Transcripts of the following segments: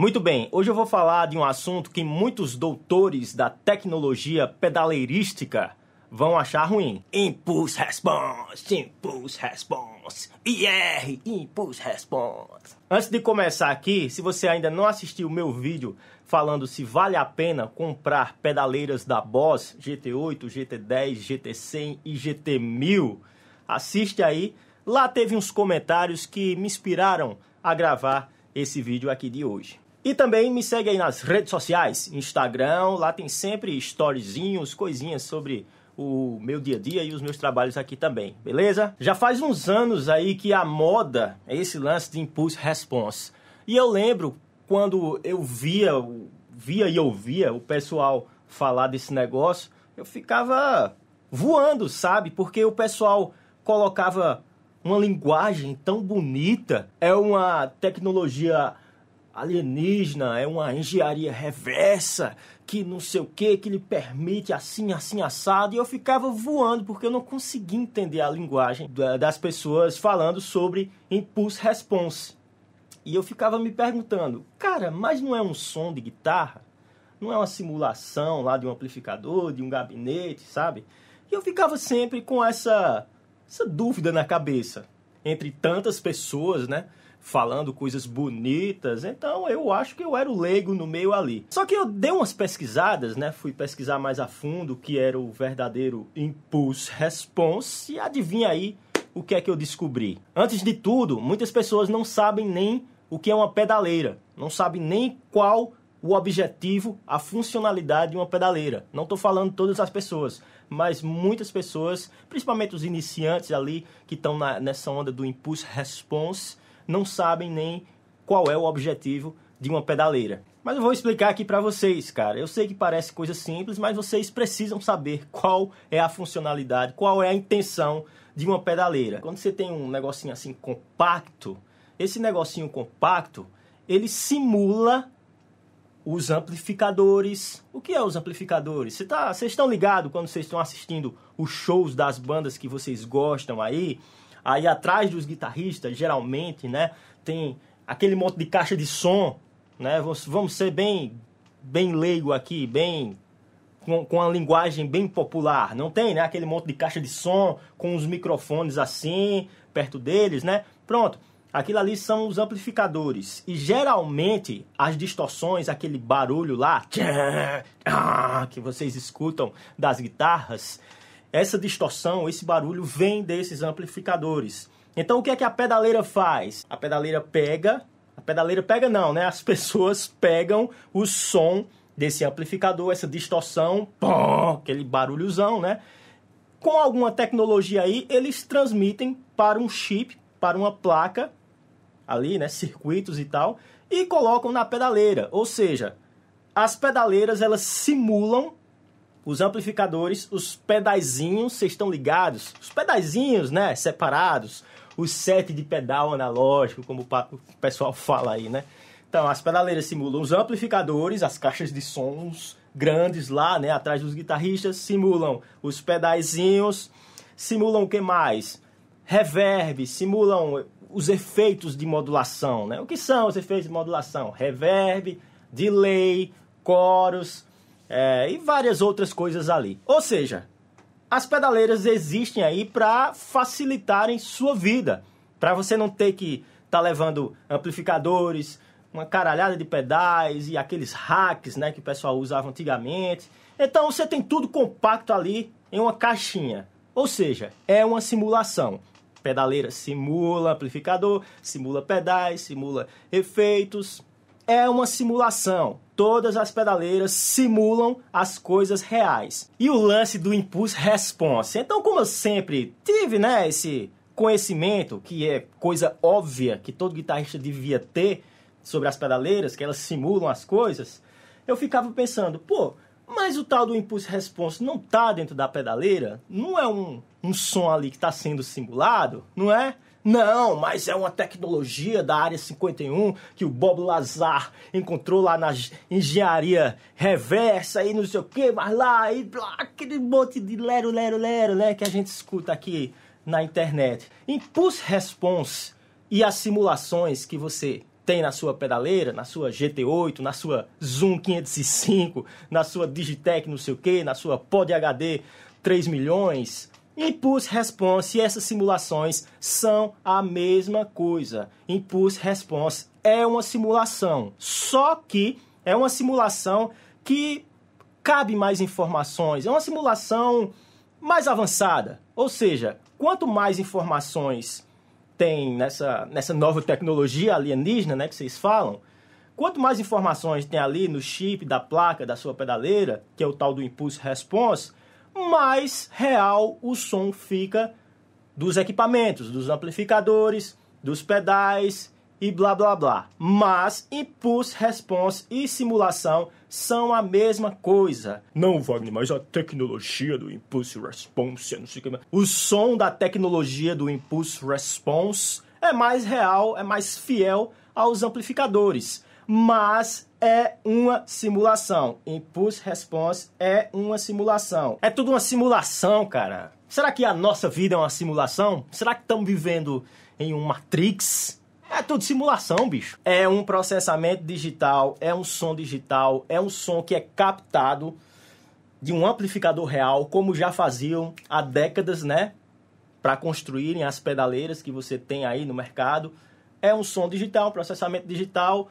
Muito bem, hoje eu vou falar de um assunto que muitos doutores da tecnologia pedaleirística vão achar ruim. Impulse Response, Impulse Response, IR, Impulse Response. Antes de começar aqui, se você ainda não assistiu o meu vídeo falando se vale a pena comprar pedaleiras da Boss GT8, GT10, GT100 e GT1000, assiste aí. Lá teve uns comentários que me inspiraram a gravar esse vídeo aqui de hoje. E também me segue aí nas redes sociais, Instagram, lá tem sempre storyzinhos, coisinhas sobre o meu dia a dia e os meus trabalhos aqui também, beleza? Já faz uns anos aí que a moda é esse lance de impulse response. E eu lembro quando eu via, via e ouvia o pessoal falar desse negócio, eu ficava voando, sabe? Porque o pessoal colocava uma linguagem tão bonita, é uma tecnologia alienígena, é uma engenharia reversa, que não sei o que, que lhe permite assim, assim, assado. E eu ficava voando porque eu não conseguia entender a linguagem das pessoas falando sobre impulse response. E eu ficava me perguntando, cara, mas não é um som de guitarra? Não é uma simulação lá de um amplificador, de um gabinete, sabe? E eu ficava sempre com essa, essa dúvida na cabeça, entre tantas pessoas, né? falando coisas bonitas, então eu acho que eu era o leigo no meio ali. Só que eu dei umas pesquisadas, né? Fui pesquisar mais a fundo o que era o verdadeiro impulse response e adivinha aí o que é que eu descobri. Antes de tudo, muitas pessoas não sabem nem o que é uma pedaleira, não sabem nem qual o objetivo, a funcionalidade de uma pedaleira. Não estou falando todas as pessoas, mas muitas pessoas, principalmente os iniciantes ali que estão nessa onda do impulse response, não sabem nem qual é o objetivo de uma pedaleira. Mas eu vou explicar aqui para vocês, cara. Eu sei que parece coisa simples, mas vocês precisam saber qual é a funcionalidade, qual é a intenção de uma pedaleira. Quando você tem um negocinho assim compacto, esse negocinho compacto, ele simula os amplificadores. O que é os amplificadores? Tá, vocês tá, estão ligados quando vocês estão assistindo os shows das bandas que vocês gostam aí? Aí atrás dos guitarristas, geralmente, né, tem aquele monte de caixa de som, né? Vamos ser bem bem leigo aqui, bem com, com a linguagem bem popular. Não tem, né? Aquele monte de caixa de som com os microfones assim perto deles, né? Pronto. Aquilo ali são os amplificadores. E geralmente as distorções, aquele barulho lá que vocês escutam das guitarras, essa distorção, esse barulho vem desses amplificadores. Então o que é que a pedaleira faz? A pedaleira pega, a pedaleira pega não, né? As pessoas pegam o som desse amplificador, essa distorção, pom, aquele barulhozão, né? Com alguma tecnologia aí, eles transmitem para um chip, para uma placa ali, né, circuitos e tal, e colocam na pedaleira. Ou seja, as pedaleiras elas simulam os amplificadores, os pedazinhos, vocês estão ligados? Os pedazinhos, né? Separados. Os set de pedal analógico, como o pessoal fala aí, né? Então, as pedaleiras simulam os amplificadores, as caixas de sons grandes lá, né? Atrás dos guitarristas, simulam os pedazinhos, simulam o que mais? Reverb, simulam os efeitos de modulação, né? O que são os efeitos de modulação? Reverb, delay, coros, é, e várias outras coisas ali. Ou seja, as pedaleiras existem aí para facilitarem sua vida, para você não ter que estar tá levando amplificadores, uma caralhada de pedais e aqueles hacks, né, que o pessoal usava antigamente. Então você tem tudo compacto ali em uma caixinha. Ou seja, é uma simulação. Pedaleira simula amplificador, simula pedais, simula efeitos. É uma simulação todas as pedaleiras simulam as coisas reais. E o lance do impulse response. Então, como eu sempre tive, né, esse conhecimento que é coisa óbvia que todo guitarrista devia ter sobre as pedaleiras, que elas simulam as coisas, eu ficava pensando, pô, mas o tal do impulse response não tá dentro da pedaleira? Não é um, um som ali que está sendo simulado, não é? Não, mas é uma tecnologia da área 51 que o Bob Lazar encontrou lá na engenharia reversa e não sei o que, mas lá e blá, aquele monte de lero, lero, lero, né, que a gente escuta aqui na internet. Impulse Response e as simulações que você tem na sua pedaleira, na sua GT8, na sua Zoom 505, na sua Digitec não sei o que, na sua Pod HD 3 milhões, Impulse-response e essas simulações são a mesma coisa. Impulse-response é uma simulação, só que é uma simulação que cabe mais informações, é uma simulação mais avançada. Ou seja, quanto mais informações tem nessa, nessa nova tecnologia alienígena né, que vocês falam, quanto mais informações tem ali no chip da placa da sua pedaleira, que é o tal do Impulse response, mais real o som fica dos equipamentos, dos amplificadores, dos pedais e blá blá blá. Mas impulse, response e simulação são a mesma coisa. Não, Wagner, mas a tecnologia do impulse response, não sei o que. O som da tecnologia do impulse response é mais real, é mais fiel aos amplificadores mas é uma simulação. Impulse Response é uma simulação. É tudo uma simulação, cara. Será que a nossa vida é uma simulação? Será que estamos vivendo em um Matrix? É tudo simulação, bicho. É um processamento digital, é um som digital, é um som que é captado de um amplificador real, como já faziam há décadas, né? Para construírem as pedaleiras que você tem aí no mercado. É um som digital, processamento digital,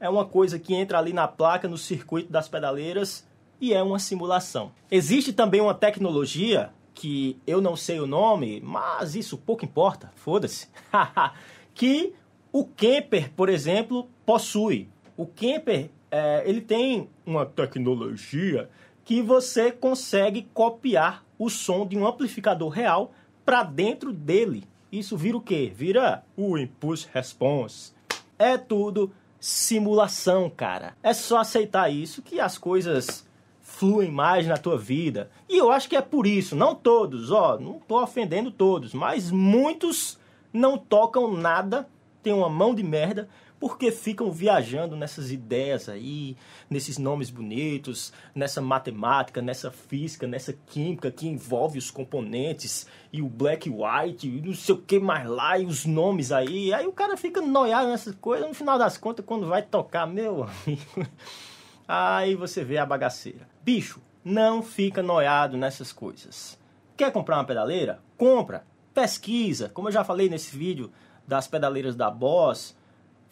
é uma coisa que entra ali na placa, no circuito das pedaleiras e é uma simulação. Existe também uma tecnologia que eu não sei o nome, mas isso pouco importa, foda-se, que o camper, por exemplo, possui. O camper é, ele tem uma tecnologia que você consegue copiar o som de um amplificador real para dentro dele. Isso vira o quê? Vira o impulse response. É tudo simulação, cara. É só aceitar isso que as coisas fluem mais na tua vida. E eu acho que é por isso, não todos, ó, não tô ofendendo todos, mas muitos não tocam nada, tem uma mão de merda porque ficam viajando nessas ideias aí, nesses nomes bonitos, nessa matemática, nessa física, nessa química que envolve os componentes e o black e white e não sei o que mais lá e os nomes aí. Aí o cara fica noiado nessas coisas, no final das contas, quando vai tocar, meu amigo, aí você vê a bagaceira. Bicho, não fica noiado nessas coisas. Quer comprar uma pedaleira? Compra! Pesquisa, como eu já falei nesse vídeo das pedaleiras da Boss,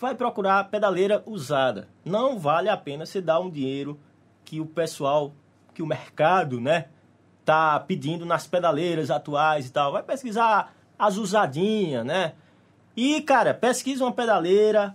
vai procurar pedaleira usada. Não vale a pena se dar um dinheiro que o pessoal, que o mercado, né, tá pedindo nas pedaleiras atuais e tal. Vai pesquisar as usadinhas, né? E, cara, pesquisa uma pedaleira,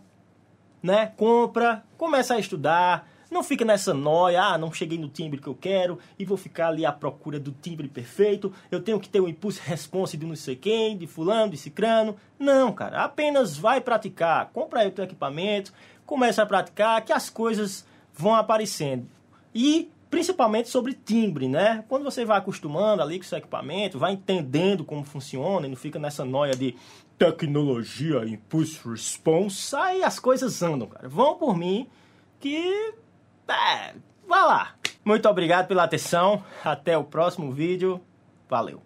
né? Compra, começa a estudar, não fica nessa noia, ah, não cheguei no timbre que eu quero e vou ficar ali à procura do timbre perfeito. Eu tenho que ter um impulso response de não sei quem, de fulano, de cicrano. Não, cara, apenas vai praticar. Compra aí o teu equipamento, começa a praticar que as coisas vão aparecendo. E principalmente sobre timbre, né? Quando você vai acostumando ali com o seu equipamento, vai entendendo como funciona e não fica nessa noia de tecnologia, impulse, response, aí as coisas andam, cara. Vão por mim que é, vá lá. Muito obrigado pela atenção. Até o próximo vídeo. Valeu.